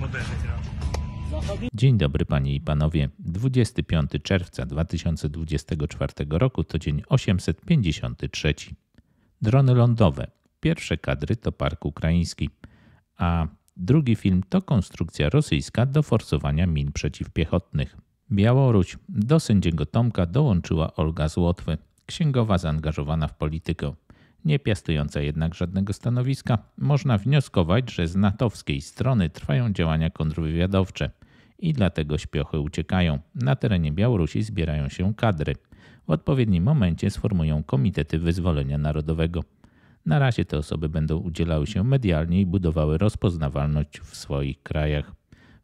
No. Dzień dobry Panie i Panowie. 25 czerwca 2024 roku to dzień 853. Drony lądowe. Pierwsze kadry to Park Ukraiński, a drugi film to konstrukcja rosyjska do forsowania min przeciwpiechotnych. Białoruś. Do sędziego Tomka dołączyła Olga Złotwy, księgowa zaangażowana w politykę nie piastująca jednak żadnego stanowiska, można wnioskować, że z natowskiej strony trwają działania kontrwywiadowcze i dlatego śpiochy uciekają. Na terenie Białorusi zbierają się kadry. W odpowiednim momencie sformują komitety wyzwolenia narodowego. Na razie te osoby będą udzielały się medialnie i budowały rozpoznawalność w swoich krajach.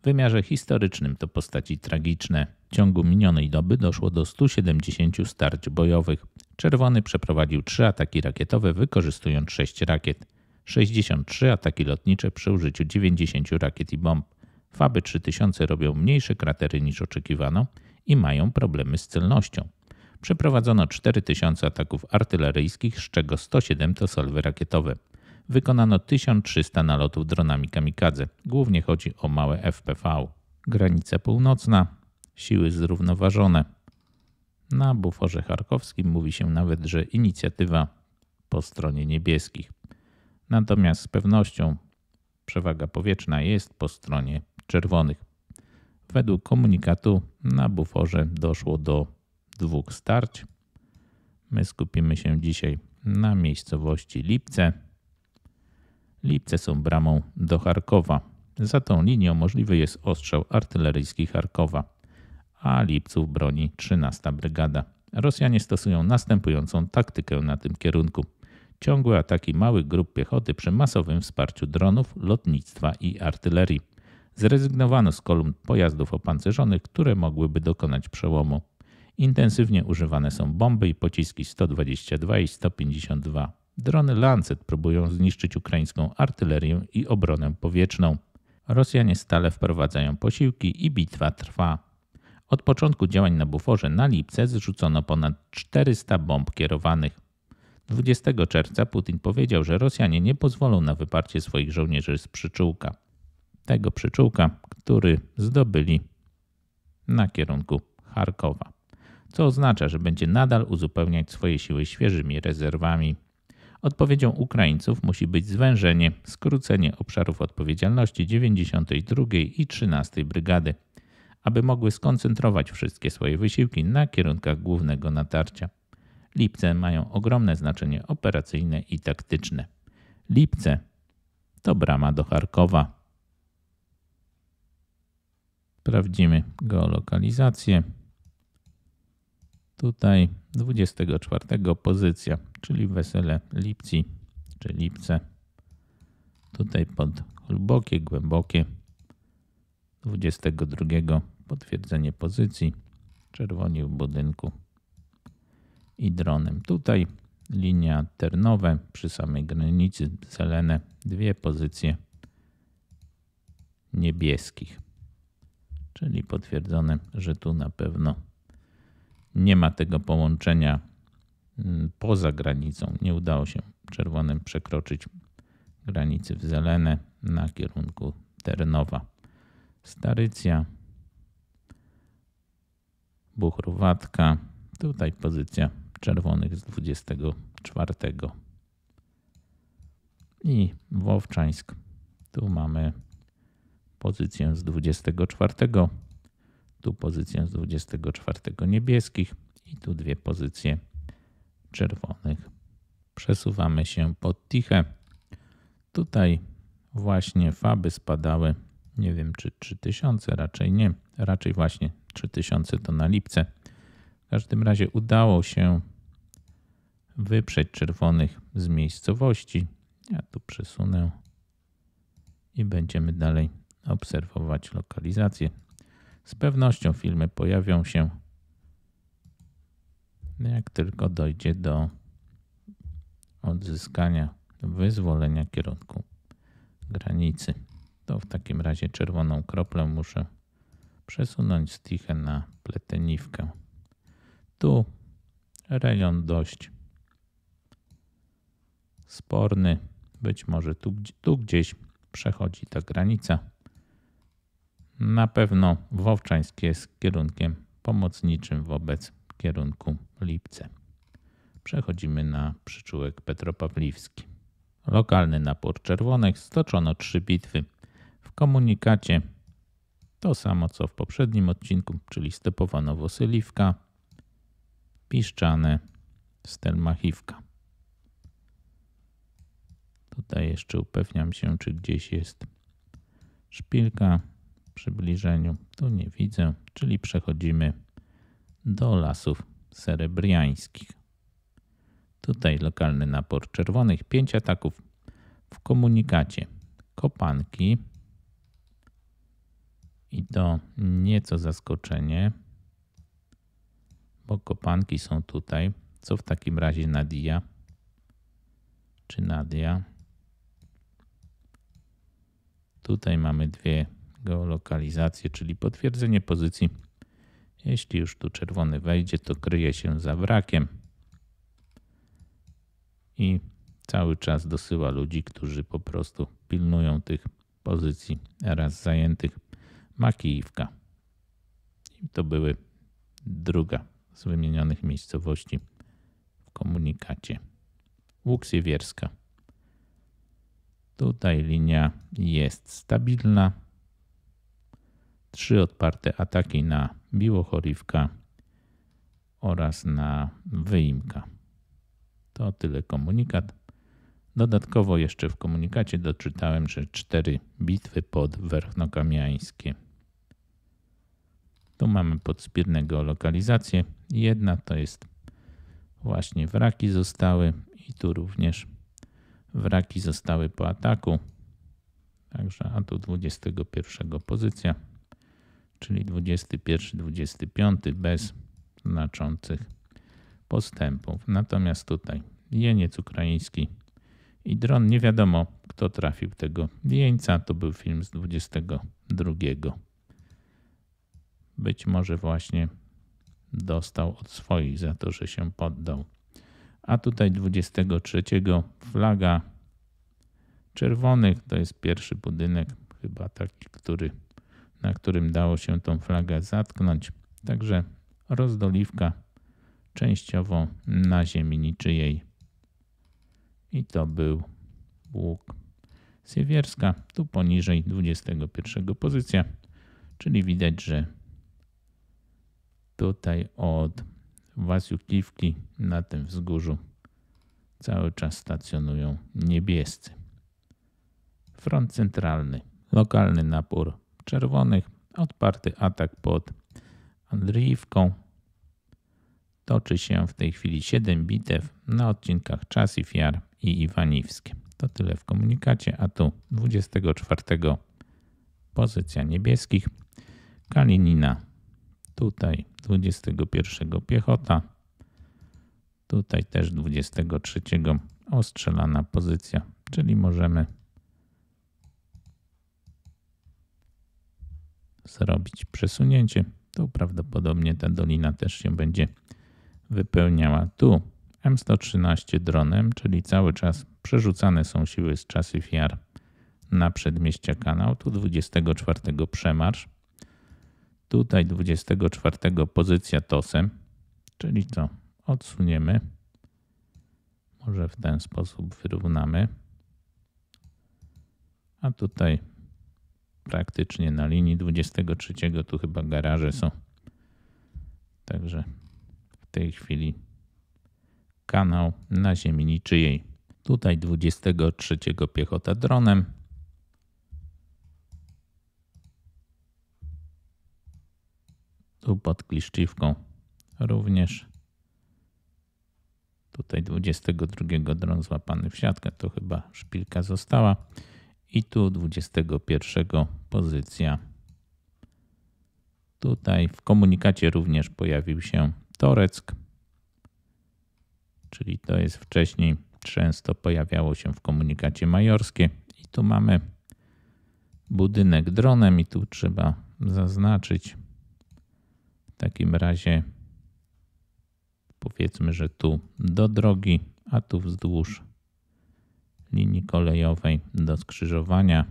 W wymiarze historycznym to postaci tragiczne. W ciągu minionej doby doszło do 170 starć bojowych. Czerwony przeprowadził 3 ataki rakietowe wykorzystując 6 rakiet, 63 ataki lotnicze przy użyciu 90 rakiet i bomb. Faby 3000 robią mniejsze kratery niż oczekiwano i mają problemy z celnością. Przeprowadzono 4000 ataków artyleryjskich, z czego 107 to solwy rakietowe wykonano 1300 nalotów dronami kamikadze. Głównie chodzi o małe FPV. Granica północna, siły zrównoważone. Na buforze charkowskim mówi się nawet, że inicjatywa po stronie niebieskich. Natomiast z pewnością przewaga powietrzna jest po stronie czerwonych. Według komunikatu na buforze doszło do dwóch starć. My skupimy się dzisiaj na miejscowości Lipce. Lipce są bramą do Charkowa. Za tą linią możliwy jest ostrzał artyleryjski Charkowa, a Lipców broni 13 Brygada. Rosjanie stosują następującą taktykę na tym kierunku. Ciągłe ataki małych grup piechoty przy masowym wsparciu dronów, lotnictwa i artylerii. Zrezygnowano z kolumn pojazdów opancerzonych, które mogłyby dokonać przełomu. Intensywnie używane są bomby i pociski 122 i 152 Drony Lancet próbują zniszczyć ukraińską artylerię i obronę powietrzną. Rosjanie stale wprowadzają posiłki i bitwa trwa. Od początku działań na buforze na lipce zrzucono ponad 400 bomb kierowanych. 20 czerwca Putin powiedział, że Rosjanie nie pozwolą na wyparcie swoich żołnierzy z przyczółka. Tego przyczółka, który zdobyli na kierunku Charkowa, co oznacza, że będzie nadal uzupełniać swoje siły świeżymi rezerwami. Odpowiedzią Ukraińców musi być zwężenie, skrócenie obszarów odpowiedzialności 92 i 13 Brygady, aby mogły skoncentrować wszystkie swoje wysiłki na kierunkach głównego natarcia. Lipce mają ogromne znaczenie operacyjne i taktyczne. Lipce to brama do Charkowa. Sprawdzimy geolokalizację. Tutaj 24 pozycja, czyli wesele lipci czy lipce. Tutaj pod głębokie, głębokie. 22 potwierdzenie pozycji, czerwoni w budynku i dronem. Tutaj linia ternowe przy samej granicy zelene, dwie pozycje niebieskich, czyli potwierdzone, że tu na pewno nie ma tego połączenia mm, poza granicą. Nie udało się czerwonym przekroczyć granicy w Zelene na kierunku Ternowa. Starycja, Buchrowatka. Tutaj pozycja czerwonych z 24. I Wowczańsk. Tu mamy pozycję z 24 tu pozycję z 24 niebieskich i tu dwie pozycje czerwonych. Przesuwamy się pod tichę. Tutaj właśnie faby spadały, nie wiem czy 3000, raczej nie, raczej właśnie 3000 to na lipce. W każdym razie udało się wyprzeć czerwonych z miejscowości. Ja tu przesunę i będziemy dalej obserwować lokalizację. Z pewnością filmy pojawią się, jak tylko dojdzie do odzyskania wyzwolenia kierunku granicy. To w takim razie czerwoną kroplę muszę przesunąć stichę na pleteniwkę. Tu rejon dość sporny. Być może tu, tu gdzieś przechodzi ta granica. Na pewno Wowczański jest kierunkiem pomocniczym wobec kierunku Lipce. Przechodzimy na przyczółek Petropawliwski. Lokalny napór Czerwonek stoczono trzy bitwy. W komunikacie to samo co w poprzednim odcinku, czyli stepowano Wosyliwka, Piszczane, Stelmachiwka. Tutaj jeszcze upewniam się, czy gdzieś jest szpilka przybliżeniu. Tu nie widzę, czyli przechodzimy do lasów serebriańskich. Tutaj lokalny napor czerwonych, pięć ataków w komunikacie kopanki. I to nieco zaskoczenie, bo kopanki są tutaj. Co w takim razie Nadia? Czy Nadia? Tutaj mamy dwie geolokalizację, czyli potwierdzenie pozycji. Jeśli już tu czerwony wejdzie, to kryje się za wrakiem i cały czas dosyła ludzi, którzy po prostu pilnują tych pozycji raz zajętych. Makijówka. I to były druga z wymienionych miejscowości w komunikacie. Łuksywierska. Tutaj linia jest stabilna, trzy odparte ataki na biłochorywka oraz na wyimka. To tyle komunikat. Dodatkowo jeszcze w komunikacie doczytałem, że cztery bitwy pod Werchnokamiańskie. Tu mamy podspierne geolokalizację. Jedna to jest właśnie wraki zostały i tu również wraki zostały po ataku. Także a tu 21 pozycja czyli 21-25 bez znaczących postępów. Natomiast tutaj jeniec ukraiński i dron. Nie wiadomo, kto trafił tego jeńca. To był film z 22. Być może właśnie dostał od swoich za to, że się poddał. A tutaj 23 flaga czerwonych to jest pierwszy budynek, chyba taki, który na którym dało się tą flagę zatknąć. Także rozdoliwka częściowo na ziemi niczyjej. I to był łuk Siewierska, tu poniżej 21 pozycja, czyli widać, że tutaj od Wasiukiwki na tym wzgórzu cały czas stacjonują niebiescy. Front centralny, lokalny napór czerwonych. Odparty atak pod Andriiwką. Toczy się w tej chwili 7 bitew na odcinkach Czasif Fiar i Iwaniwskie. To tyle w komunikacie, a tu 24 pozycja niebieskich. Kalinina tutaj 21 piechota, tutaj też 23 ostrzelana pozycja, czyli możemy zrobić przesunięcie, to prawdopodobnie ta dolina też się będzie wypełniała. Tu M113 dronem, czyli cały czas przerzucane są siły z czasy fiar na przedmieścia kanał. Tu 24 przemarsz. Tutaj 24 pozycja tosem, czyli co? Odsuniemy. Może w ten sposób wyrównamy. A tutaj praktycznie na linii 23. Tu chyba garaże są. Także w tej chwili kanał na ziemi niczyjej. Tutaj 23 piechota dronem. Tu pod kliszczywką również. Tutaj 22 dron złapany w siatkę, to chyba szpilka została i tu 21 pozycja. Tutaj w komunikacie również pojawił się Toreck, czyli to jest wcześniej często pojawiało się w komunikacie majorskie. I tu mamy budynek dronem i tu trzeba zaznaczyć. W takim razie powiedzmy, że tu do drogi, a tu wzdłuż linii kolejowej do skrzyżowania.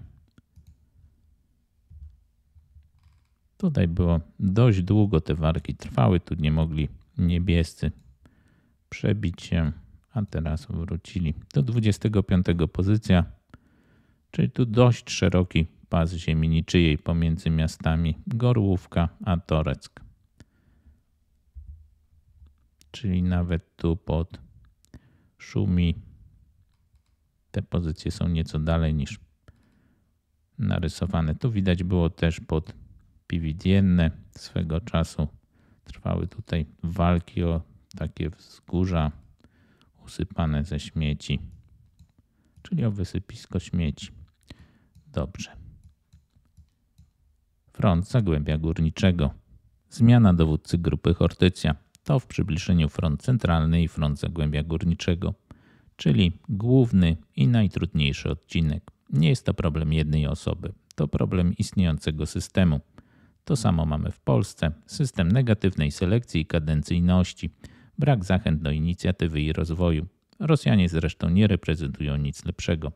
Tutaj było dość długo, te warki trwały, tu nie mogli niebiescy przebić się, a teraz wrócili do 25 pozycja, czyli tu dość szeroki pas ziemi niczyjej pomiędzy miastami Gorłówka a Toreck. Czyli nawet tu pod Szumi te pozycje są nieco dalej niż narysowane. Tu widać było też pod Pividienne swego czasu trwały tutaj walki o takie wzgórza usypane ze śmieci, czyli o wysypisko śmieci. Dobrze. Front Zagłębia Górniczego. Zmiana dowódcy grupy Hortycja. To w przybliżeniu front centralny i front Zagłębia Górniczego czyli główny i najtrudniejszy odcinek. Nie jest to problem jednej osoby, to problem istniejącego systemu. To samo mamy w Polsce: system negatywnej selekcji i kadencyjności, brak zachęt do inicjatywy i rozwoju. Rosjanie zresztą nie reprezentują nic lepszego.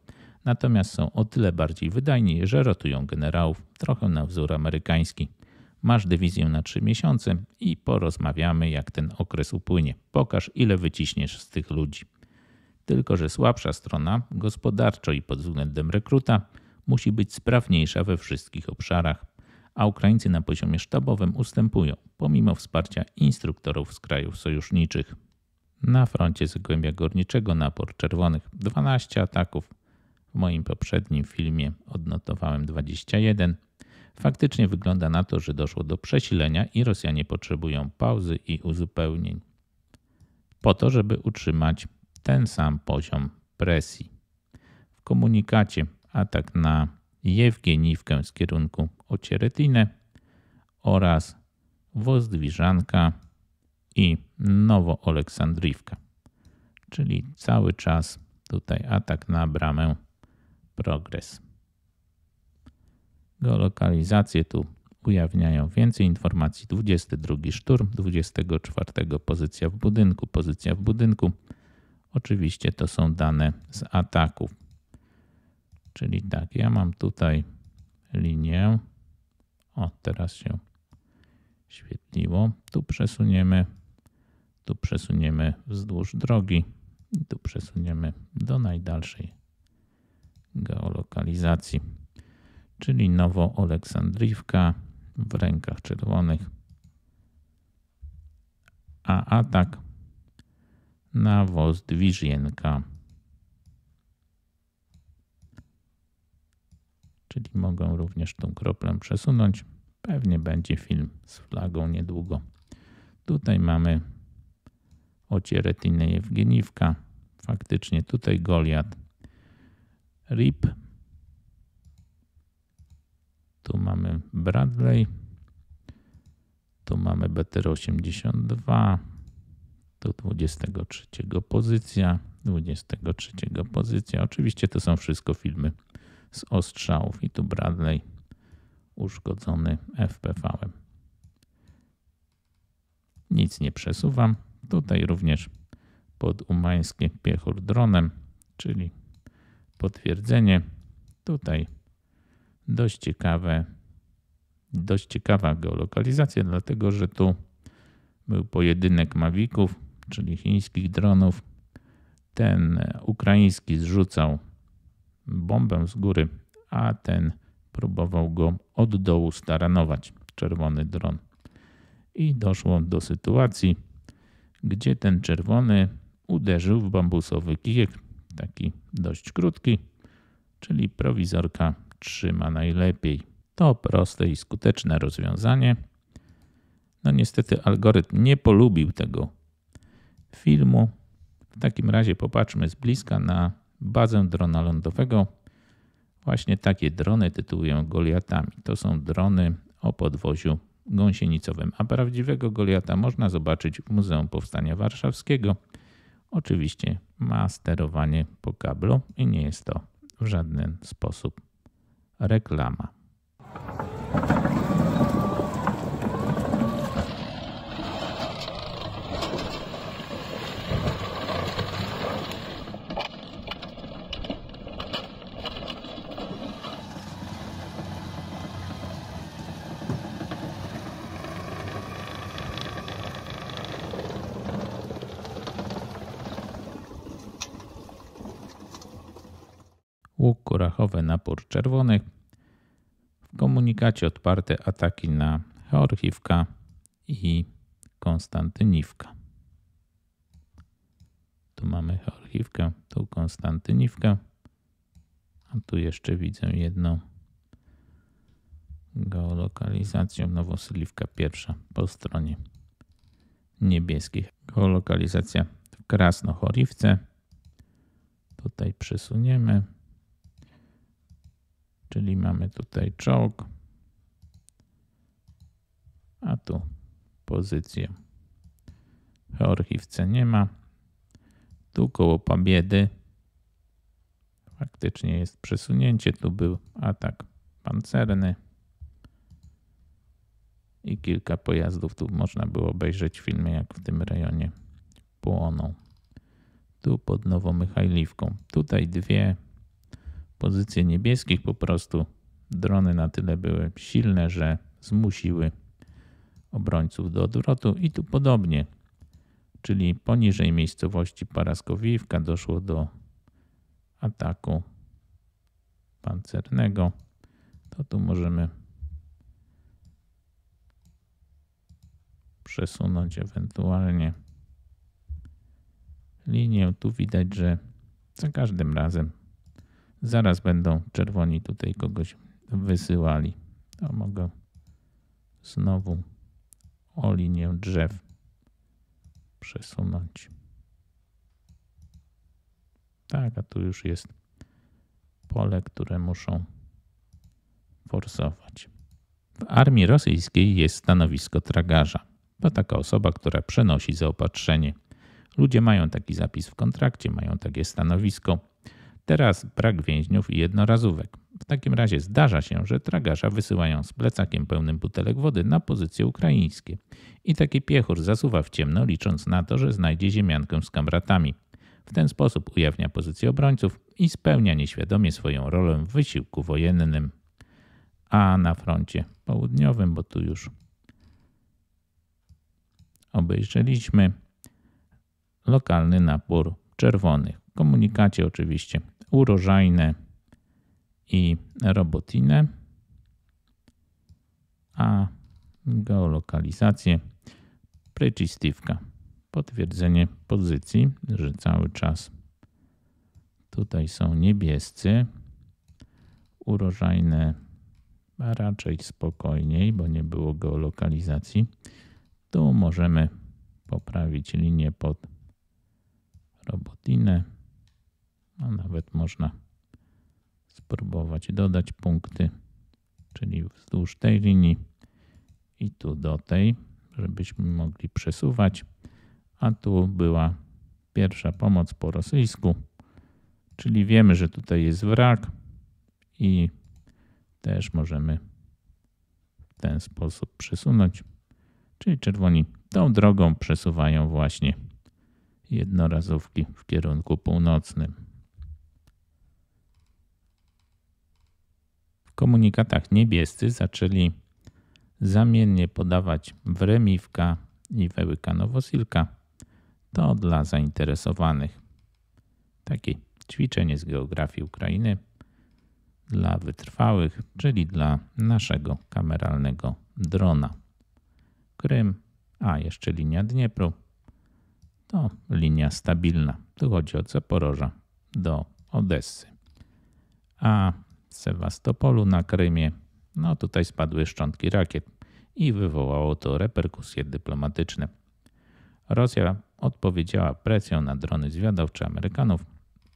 Natomiast są o tyle bardziej wydajni, że rotują generałów, trochę na wzór amerykański. Masz dywizję na 3 miesiące i porozmawiamy, jak ten okres upłynie. Pokaż, ile wyciśniesz z tych ludzi tylko że słabsza strona gospodarczo i pod względem rekruta musi być sprawniejsza we wszystkich obszarach, a Ukraińcy na poziomie sztabowym ustępują, pomimo wsparcia instruktorów z krajów sojuszniczych. Na froncie Zagłębia Górniczego napor czerwonych 12 ataków. W moim poprzednim filmie odnotowałem 21. Faktycznie wygląda na to, że doszło do przesilenia i Rosjanie potrzebują pauzy i uzupełnień po to, żeby utrzymać ten sam poziom presji. W komunikacie atak na Jewgieniwkę z kierunku Ocieretynę oraz Wozdwiżanka i Nowoaleksandriwka. Czyli cały czas tutaj atak na bramę Progres. Geolokalizacje tu ujawniają więcej informacji. 22 szturm, 24 pozycja w budynku, pozycja w budynku, Oczywiście to są dane z ataków. Czyli tak, ja mam tutaj linię. O, teraz się świetliło. Tu przesuniemy, tu przesuniemy wzdłuż drogi i tu przesuniemy do najdalszej geolokalizacji. Czyli nowo oleksandrivka w rękach czerwonych. A atak na Wozdwiżienka. Czyli mogę również tą kroplę przesunąć. Pewnie będzie film z flagą niedługo. Tutaj mamy ocieretynę Jewgeniwka. Faktycznie tutaj Goliat. Rip. Tu mamy Bradley. Tu mamy BTR-82 do 23 pozycja, 23 pozycja. Oczywiście to są wszystko filmy z ostrzałów i tu Bradley uszkodzony FPV-em. Nic nie przesuwam. Tutaj również podumańskie piechur dronem, czyli potwierdzenie. Tutaj dość ciekawe, dość ciekawa geolokalizacja, dlatego że tu był pojedynek mawików czyli chińskich dronów. Ten ukraiński zrzucał bombę z góry, a ten próbował go od dołu staranować, czerwony dron. I doszło do sytuacji, gdzie ten czerwony uderzył w bambusowy kijek, taki dość krótki, czyli prowizorka trzyma najlepiej. To proste i skuteczne rozwiązanie. No niestety algorytm nie polubił tego filmu. W takim razie popatrzmy z bliska na bazę drona lądowego. Właśnie takie drony tytułują Goliatami. To są drony o podwoziu gąsienicowym, a prawdziwego Goliata można zobaczyć w Muzeum Powstania Warszawskiego. Oczywiście ma sterowanie po kablu i nie jest to w żaden sposób reklama. łuk kurachowy, napór czerwonych. W komunikacie odparte ataki na Chorchiwka i Konstantyniwka. Tu mamy Chorchiwkę, tu Konstantyniwkę, a tu jeszcze widzę jedną geolokalizacją Nowosyliwka pierwsza po stronie niebieskich. Geolokalizacja w Krasnochoriwce. Tutaj przesuniemy. Czyli mamy tutaj czołg, a tu pozycję. Chorchiwce nie ma. Tu koło Pabiedy faktycznie jest przesunięcie. Tu był atak pancerny i kilka pojazdów. Tu można było obejrzeć filmy, jak w tym rejonie płoną. Tu pod Nowomychajliwką. Tutaj dwie pozycje niebieskich po prostu drony na tyle były silne, że zmusiły obrońców do odwrotu i tu podobnie. Czyli poniżej miejscowości Paraskowiwka doszło do ataku pancernego. To tu możemy przesunąć ewentualnie linię. Tu widać, że za każdym razem Zaraz będą czerwoni tutaj kogoś wysyłali. mogę znowu o linię drzew przesunąć. Tak, a tu już jest pole, które muszą forsować. W armii rosyjskiej jest stanowisko tragarza. To taka osoba, która przenosi zaopatrzenie. Ludzie mają taki zapis w kontrakcie, mają takie stanowisko Teraz brak więźniów i jednorazówek. W takim razie zdarza się, że tragarza wysyłają z plecakiem pełnym butelek wody na pozycje ukraińskie. I taki piechur zasuwa w ciemno, licząc na to, że znajdzie ziemiankę z kamratami. W ten sposób ujawnia pozycję obrońców i spełnia nieświadomie swoją rolę w wysiłku wojennym. A na froncie południowym, bo tu już obejrzeliśmy lokalny napór czerwonych. W komunikacie oczywiście urożajne i robotine, a geolokalizację pryczystywka. Potwierdzenie pozycji, że cały czas tutaj są niebiescy, urożajne a raczej spokojniej, bo nie było geolokalizacji. Tu możemy poprawić linię pod robotinę a no, nawet można spróbować dodać punkty, czyli wzdłuż tej linii i tu do tej, żebyśmy mogli przesuwać. A tu była pierwsza pomoc po rosyjsku, czyli wiemy, że tutaj jest wrak i też możemy w ten sposób przesunąć. Czyli czerwoni tą drogą przesuwają właśnie jednorazówki w kierunku północnym. komunikatach tak, niebiescy zaczęli zamiennie podawać Wremiwka i Wełyka Nowosilka. To dla zainteresowanych. Takie ćwiczenie z geografii Ukrainy dla wytrwałych, czyli dla naszego kameralnego drona. Krym, a jeszcze linia Dniepru, to linia stabilna. Tu chodzi od Zaporoża do Odessy. A Sewastopolu na Krymie. No tutaj spadły szczątki rakiet i wywołało to reperkusje dyplomatyczne. Rosja odpowiedziała presją na drony zwiadowcze Amerykanów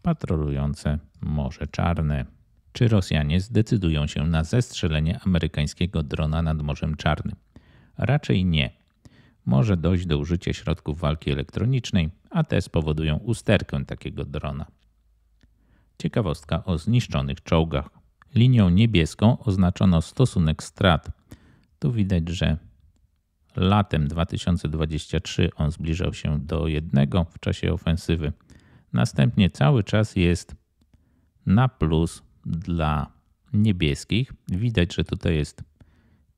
patrolujące Morze Czarne. Czy Rosjanie zdecydują się na zestrzelenie amerykańskiego drona nad Morzem Czarnym? Raczej nie. Może dojść do użycia środków walki elektronicznej, a te spowodują usterkę takiego drona. Ciekawostka o zniszczonych czołgach. Linią niebieską oznaczono stosunek strat. Tu widać, że latem 2023 on zbliżał się do jednego w czasie ofensywy. Następnie cały czas jest na plus dla niebieskich. Widać, że tutaj jest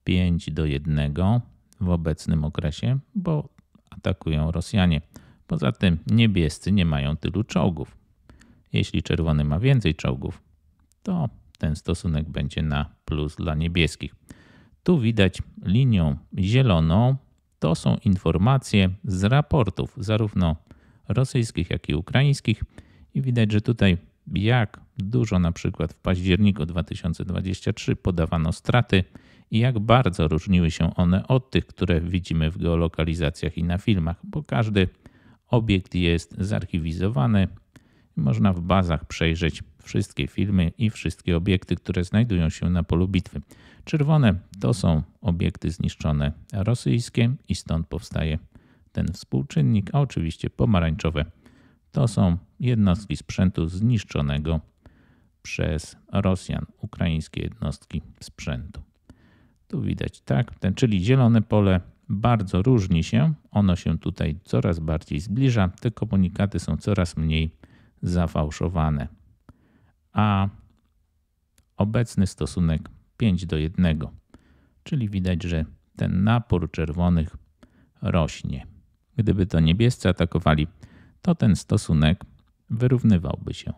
5 do 1 w obecnym okresie, bo atakują Rosjanie. Poza tym niebiescy nie mają tylu czołgów. Jeśli czerwony ma więcej czołgów, to ten stosunek będzie na plus dla niebieskich. Tu widać linią zieloną, to są informacje z raportów zarówno rosyjskich, jak i ukraińskich i widać, że tutaj jak dużo na przykład w październiku 2023 podawano straty i jak bardzo różniły się one od tych, które widzimy w geolokalizacjach i na filmach, bo każdy obiekt jest zarchiwizowany. i Można w bazach przejrzeć wszystkie filmy i wszystkie obiekty, które znajdują się na polu bitwy. Czerwone to są obiekty zniszczone rosyjskie i stąd powstaje ten współczynnik, a oczywiście pomarańczowe to są jednostki sprzętu zniszczonego przez Rosjan, ukraińskie jednostki sprzętu. Tu widać tak, ten, czyli zielone pole bardzo różni się, ono się tutaj coraz bardziej zbliża, te komunikaty są coraz mniej zafałszowane a obecny stosunek 5 do 1. Czyli widać, że ten napór czerwonych rośnie. Gdyby to niebiescy atakowali, to ten stosunek wyrównywałby się.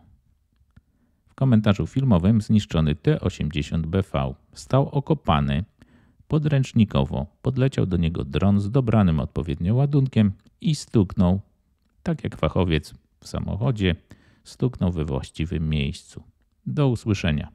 W komentarzu filmowym zniszczony T-80BV stał okopany podręcznikowo. Podleciał do niego dron z dobranym odpowiednio ładunkiem i stuknął, tak jak fachowiec w samochodzie, stuknął we właściwym miejscu. Do usłyszenia.